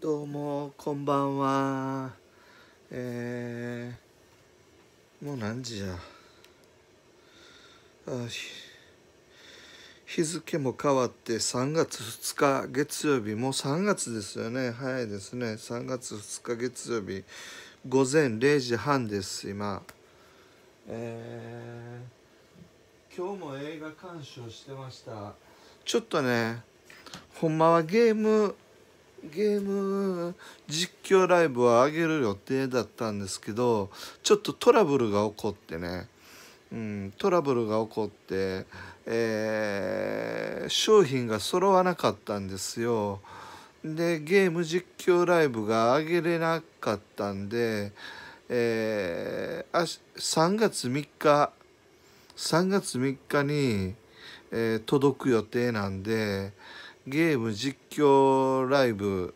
どうもこんばんはえー、もう何時やあ日付も変わって3月2日月曜日もう3月ですよね早いですね3月2日月曜日午前0時半です今えー、今日も映画鑑賞してましたちょっとねほんまはゲームゲーム実況ライブは上げる予定だったんですけどちょっとトラブルが起こってね、うん、トラブルが起こって、えー、商品が揃わなかったんですよでゲーム実況ライブが上げれなかったんで、えー、あ3月3日3月3日に、えー、届く予定なんでゲーム実況ライブ、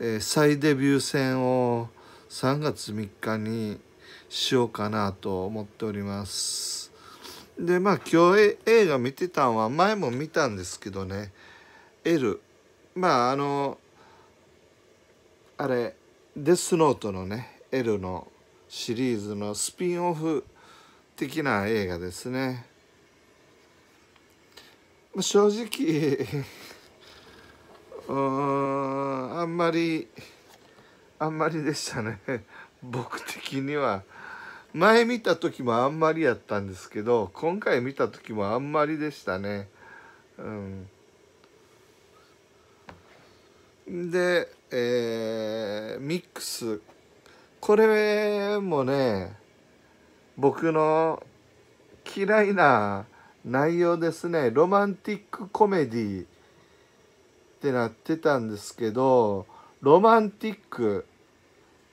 えー、再デビュー戦を3月3日にしようかなと思っております。でまあ今日映画見てたんは前も見たんですけどね「L」まああのあれ「デスノート」のね「L」のシリーズのスピンオフ的な映画ですね。正直 うんあんまりあんまりでしたね 僕的には前見た時もあんまりやったんですけど今回見た時もあんまりでしたねうんでえー、ミックスこれもね僕の嫌いな内容ですねロマンティックコメディってなってたんですけどロマンティック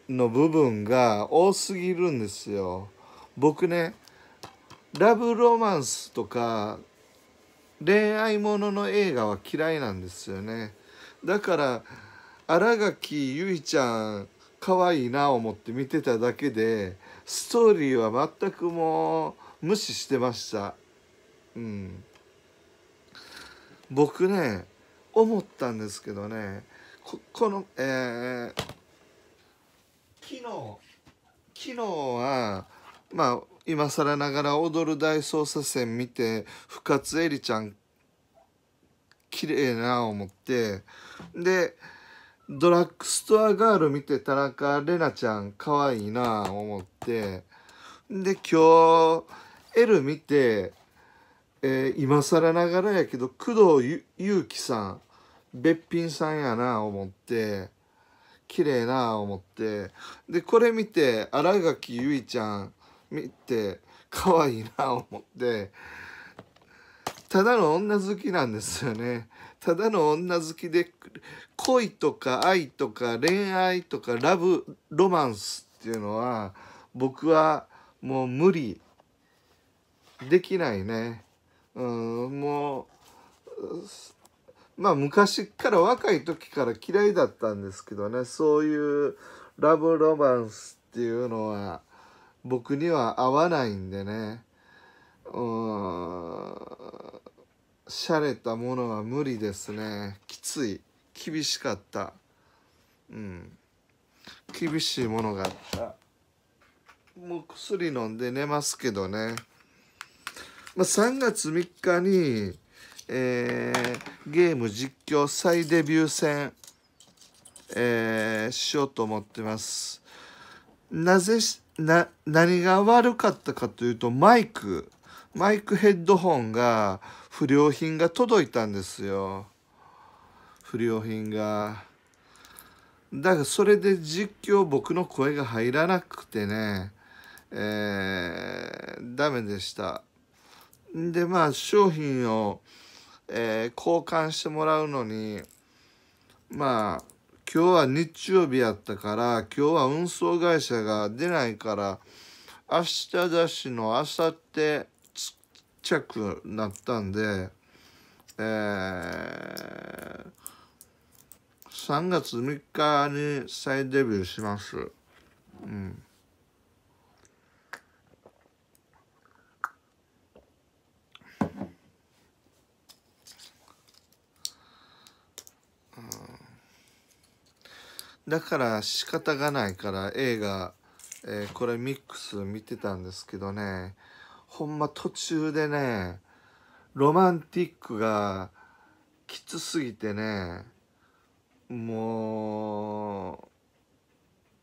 の部分が多すぎるんですよ僕ねラブロマンスとか恋愛ものの映画は嫌いなんですよねだから新垣結衣ちゃん可愛いな思って見てただけでストーリーは全くもう無視してましたうん僕ね思ったんですけどねここのえー、昨日昨日はまあ今更ながら「踊る大捜査線」見て深津絵里ちゃん綺麗な思ってでドラッグストアガール見て田中玲奈ちゃん可愛いな思ってで今日 L 見てえー、今更ながらやけど工藤祐樹さんべっぴんさんやな思って綺麗な思ってでこれ見て新垣結衣ちゃん見て可愛いな思ってただの女好きなんですよねただの女好きで恋とか愛とか恋愛とかラブロマンスっていうのは僕はもう無理できないね。うんもうまあ昔から若い時から嫌いだったんですけどねそういうラブロマンスっていうのは僕には合わないんでねうん洒落たものは無理ですねきつい厳しかったうん厳しいものがあったもう薬飲んで寝ますけどねまあ、3月3日に、えー、ゲーム実況再デビュー戦、えー、しようと思ってます。なぜな、何が悪かったかというと、マイク、マイクヘッドホンが、不良品が届いたんですよ。不良品が。だからそれで実況僕の声が入らなくてね、えー、ダメでした。でまあ商品を、えー、交換してもらうのにまあ今日は日曜日やったから今日は運送会社が出ないから明日だしのあさってちっちゃくなったんで、えー、3月3日に再デビューします。うんだから仕方がないから映画、えー、これミックス見てたんですけどね、ほんま途中でね、ロマンティックがきつすぎてね、も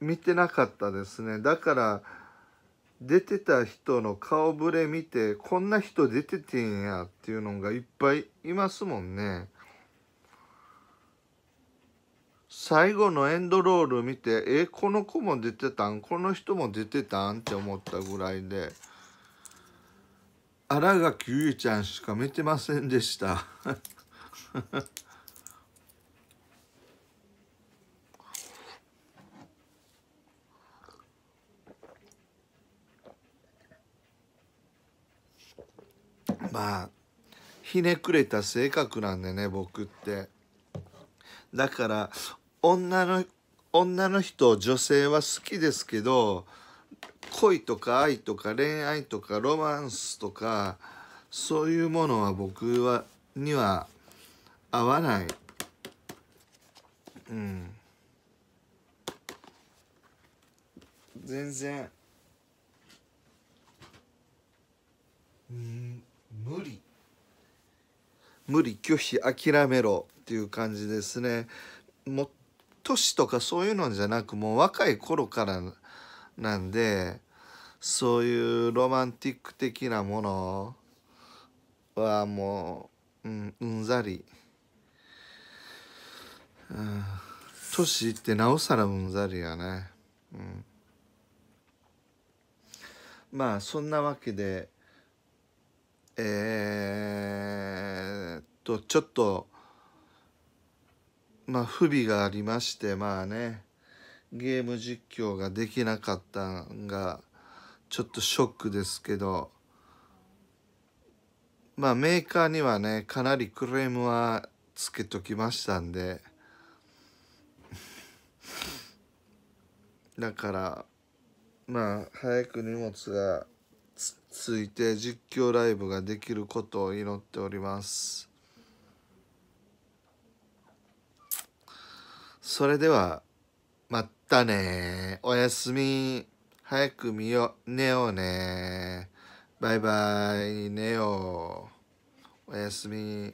う、見てなかったですね。だから、出てた人の顔ぶれ見て、こんな人出ててんやっていうのがいっぱいいますもんね。最後のエンドロール見てえこの子も出てたんこの人も出てたんって思ったぐらいで新垣結衣ちゃんしか見てませんでした まあひねくれた性格なんでね僕って。だから女の女の人女性は好きですけど恋とか愛とか恋愛とかロマンスとかそういうものは僕はには合わない。うん、全然、うん、無理無理拒否諦めろっていう感じですねもっ年とかそういうのじゃなくもう若い頃からなんでそういうロマンティック的なものはもう、うん、うんざり。年、うん、ってなおさらうんざりやね。うん、まあそんなわけでえー、っとちょっとまあ、不備がありまして、まあね、ゲーム実況ができなかったんが、ちょっとショックですけど、まあ、メーカーにはね、かなりクレームはつけときましたんで、だから、まあ、早く荷物がついて実況ライブができることを祈っております。それでは、またねおやすみ。早く見よ、寝ようねバイバイ、寝よう。おやすみ。